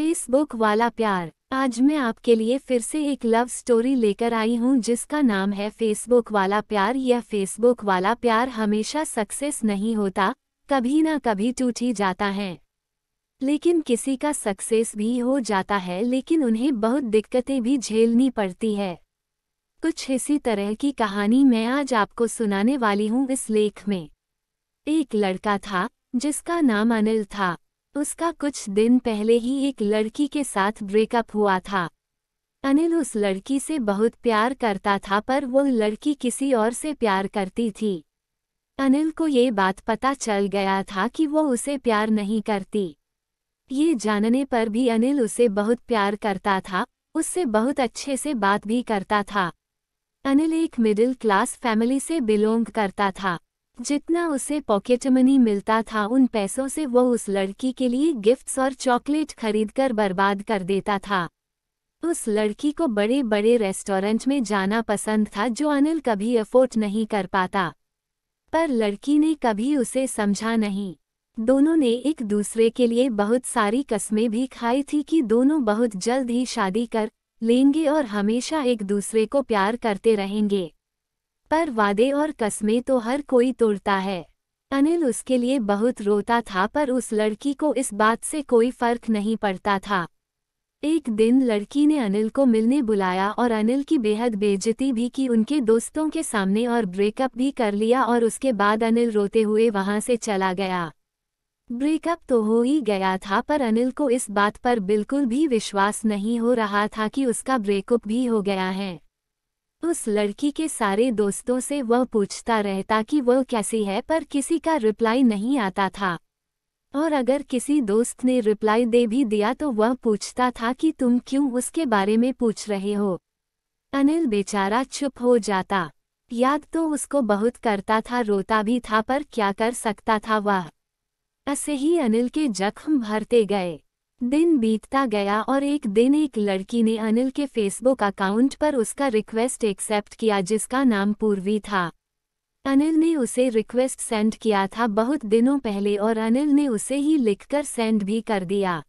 Facebook वाला प्यार आज मैं आपके लिए फिर से एक लव स्टोरी लेकर आई हूं जिसका नाम है फेसबुक वाला प्यार यह फेसबुक वाला प्यार हमेशा सक्सेस नहीं होता कभी ना कभी टूट ही जाता है लेकिन किसी का सक्सेस भी हो जाता है लेकिन उन्हें बहुत दिक्कतें भी झेलनी पड़ती है कुछ इसी तरह की कहानी मैं आज आपको सुनाने वाली हूँ इस लेख में एक लड़का था जिसका नाम अनिल था उसका कुछ दिन पहले ही एक लड़की के साथ ब्रेकअप हुआ था अनिल उस लड़की से बहुत प्यार करता था पर वो लड़की किसी और से प्यार करती थी अनिल को ये बात पता चल गया था कि वो उसे प्यार नहीं करती ये जानने पर भी अनिल उसे बहुत प्यार करता था उससे बहुत अच्छे से बात भी करता था अनिल एक मिडिल क्लास फैमिली से बिलोंग करता था जितना उसे पॉकेट मनी मिलता था उन पैसों से वो उस लड़की के लिए गिफ्ट्स और चॉकलेट खरीदकर बर्बाद कर देता था उस लड़की को बड़े बड़े रेस्टोरेंट में जाना पसंद था जो अनिल कभी अफोर्ड नहीं कर पाता पर लड़की ने कभी उसे समझा नहीं दोनों ने एक दूसरे के लिए बहुत सारी कस्में भी खाई थी कि दोनों बहुत जल्द ही शादी कर लेंगे और हमेशा एक दूसरे को प्यार करते रहेंगे पर वादे और कस्में तो हर कोई तोड़ता है अनिल उसके लिए बहुत रोता था पर उस लड़की को इस बात से कोई फर्क नहीं पड़ता था एक दिन लड़की ने अनिल को मिलने बुलाया और अनिल की बेहद बेजती भी की उनके दोस्तों के सामने और ब्रेकअप भी कर लिया और उसके बाद अनिल रोते हुए वहां से चला गया ब्रेकअप तो हो ही गया था पर अनिल को इस बात पर बिल्कुल भी विश्वास नहीं हो रहा था कि उसका ब्रेकअप भी हो गया है उस लड़की के सारे दोस्तों से वह पूछता रहता कि वह कैसी है पर किसी का रिप्लाई नहीं आता था और अगर किसी दोस्त ने रिप्लाई दे भी दिया तो वह पूछता था कि तुम क्यों उसके बारे में पूछ रहे हो अनिल बेचारा चुप हो जाता याद तो उसको बहुत करता था रोता भी था पर क्या कर सकता था वह ऐसे ही अनिल के जख्म भरते गए दिन बीतता गया और एक दिन एक लड़की ने अनिल के फेसबुक अकाउंट पर उसका रिक्वेस्ट एक्सेप्ट किया जिसका नाम पूर्वी था अनिल ने उसे रिक्वेस्ट सेंड किया था बहुत दिनों पहले और अनिल ने उसे ही लिखकर सेंड भी कर दिया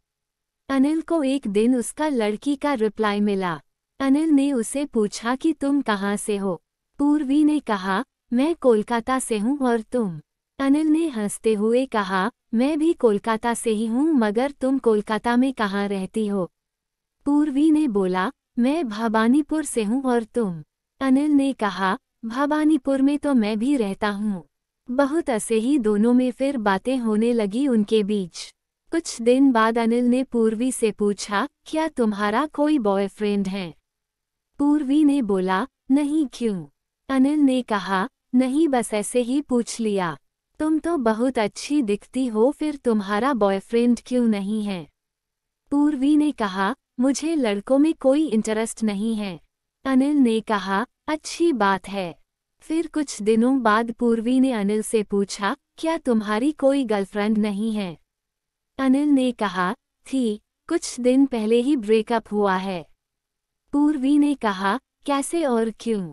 अनिल को एक दिन उसका लड़की का रिप्लाई मिला अनिल ने उसे पूछा कि तुम कहाँ से हो पूर्वी ने कहा मैं कोलकाता से हूँ और तुम अनिल ने हंसते हुए कहा मैं भी कोलकाता से ही हूँ मगर तुम कोलकाता में कहाँ रहती हो पूर्वी ने बोला मैं भवानीपुर से हूँ और तुम अनिल ने कहा भवानीपुर में तो मैं भी रहता हूँ बहुत ऐसे ही दोनों में फिर बातें होने लगी उनके बीच कुछ दिन बाद अनिल ने पूर्वी से पूछा क्या तुम्हारा कोई बॉयफ्रेंड है पूर्वी ने बोला नहीं क्यों अनिल ने कहा नहीं बस ऐसे ही पूछ लिया तुम तो बहुत अच्छी दिखती हो फिर तुम्हारा बॉयफ्रेंड क्यों नहीं है पूर्वी ने कहा मुझे लड़कों में कोई इंटरेस्ट नहीं है अनिल ने कहा अच्छी बात है फिर कुछ दिनों बाद पूर्वी ने अनिल से पूछा क्या तुम्हारी कोई गर्लफ्रेंड नहीं है अनिल ने कहा थी कुछ दिन पहले ही ब्रेकअप हुआ है पूर्वी ने कहा कैसे और क्यों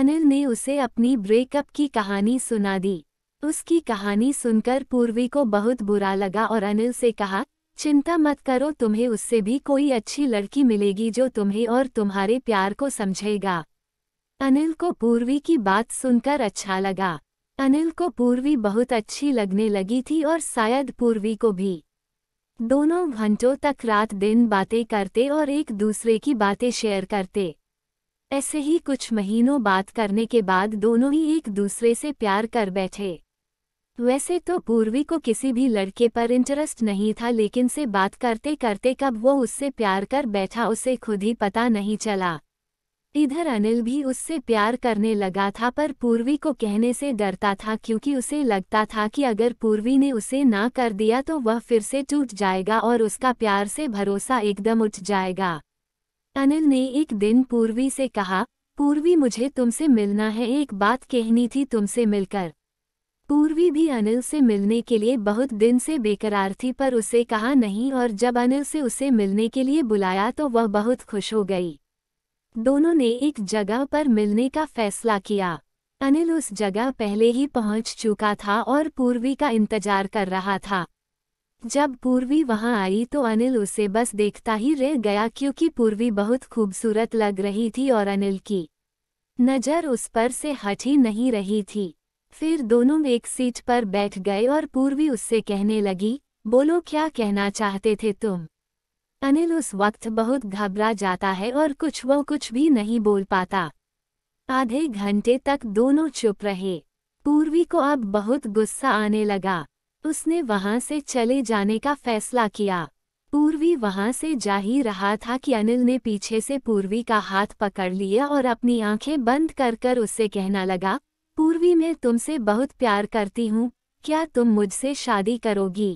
अनिल ने उसे अपनी ब्रेकअप की कहानी सुना दी उसकी कहानी सुनकर पूर्वी को बहुत बुरा लगा और अनिल से कहा चिंता मत करो तुम्हें उससे भी कोई अच्छी लड़की मिलेगी जो तुम्हें और तुम्हारे प्यार को समझेगा अनिल को पूर्वी की बात सुनकर अच्छा लगा अनिल को पूर्वी बहुत अच्छी लगने लगी थी और शायद पूर्वी को भी दोनों घंटों तक रात दिन बातें करते और एक दूसरे की बातें शेयर करते ऐसे ही कुछ महीनों बात करने के बाद दोनों ही एक दूसरे से प्यार कर बैठे वैसे तो पूर्वी को किसी भी लड़के पर इंटरेस्ट नहीं था लेकिन से बात करते करते कब वो उससे प्यार कर बैठा उसे खुद ही पता नहीं चला इधर अनिल भी उससे प्यार करने लगा था पर पूर्वी को कहने से डरता था क्योंकि उसे लगता था कि अगर पूर्वी ने उसे ना कर दिया तो वह फिर से टूट जाएगा और उसका प्यार से भरोसा एकदम उठ जाएगा अनिल ने एक दिन पूर्वी से कहा पूर्वी मुझे तुमसे मिलना है एक बात कहनी थी तुमसे मिलकर पूर्वी भी अनिल से मिलने के लिए बहुत दिन से बेकरार थी पर उसे कहा नहीं और जब अनिल से उसे मिलने के लिए बुलाया तो वह बहुत खुश हो गई दोनों ने एक जगह पर मिलने का फैसला किया अनिल उस जगह पहले ही पहुंच चुका था और पूर्वी का इंतजार कर रहा था जब पूर्वी वहां आई तो अनिल उसे बस देखता ही रह गया क्योंकि पूर्वी बहुत खूबसूरत लग रही थी और अनिल की नज़र उस पर से हट ही नहीं रही थी फिर दोनों एक सीट पर बैठ गए और पूर्वी उससे कहने लगी बोलो क्या कहना चाहते थे तुम अनिल उस वक्त बहुत घबरा जाता है और कुछ वो कुछ भी नहीं बोल पाता आधे घंटे तक दोनों चुप रहे पूर्वी को अब बहुत गुस्सा आने लगा उसने वहां से चले जाने का फैसला किया पूर्वी वहां से जा ही रहा था कि अनिल ने पीछे से पूर्वी का हाथ पकड़ लिया और अपनी आंखें बंद कर कर उससे कहना लगा पूर्वी मैं तुमसे बहुत प्यार करती हूँ क्या तुम मुझसे शादी करोगी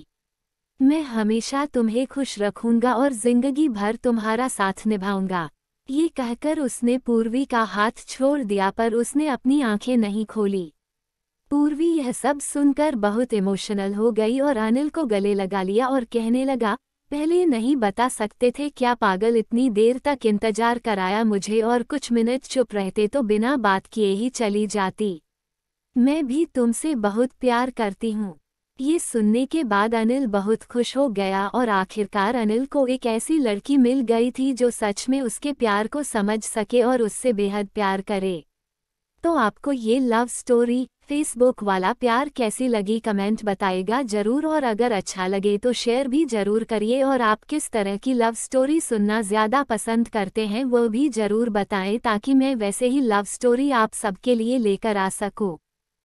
मैं हमेशा तुम्हें खुश रखूंगा और जिंदगी भर तुम्हारा साथ निभाऊंगा ये कहकर उसने पूर्वी का हाथ छोड़ दिया पर उसने अपनी आंखें नहीं खोली पूर्वी यह सब सुनकर बहुत इमोशनल हो गई और अनिल को गले लगा लिया और कहने लगा पहले नहीं बता सकते थे क्या पागल इतनी देर तक इंतजार कराया मुझे और कुछ मिनट चुप रहते तो बिना बात किए ही चली जाती मैं भी तुमसे बहुत प्यार करती हूँ ये सुनने के बाद अनिल बहुत खुश हो गया और आखिरकार अनिल को एक ऐसी लड़की मिल गई थी जो सच में उसके प्यार को समझ सके और उससे बेहद प्यार करे तो आपको ये लव स्टोरी फेसबुक वाला प्यार कैसी लगी कमेंट बताएगा जरूर और अगर अच्छा लगे तो शेयर भी जरूर करिए और आप किस तरह की लव स्टोरी सुनना ज़्यादा पसंद करते हैं वो भी जरूर बताएं ताकि मैं वैसे ही लव स्टोरी आप सबके लिए लेकर आ सकूँ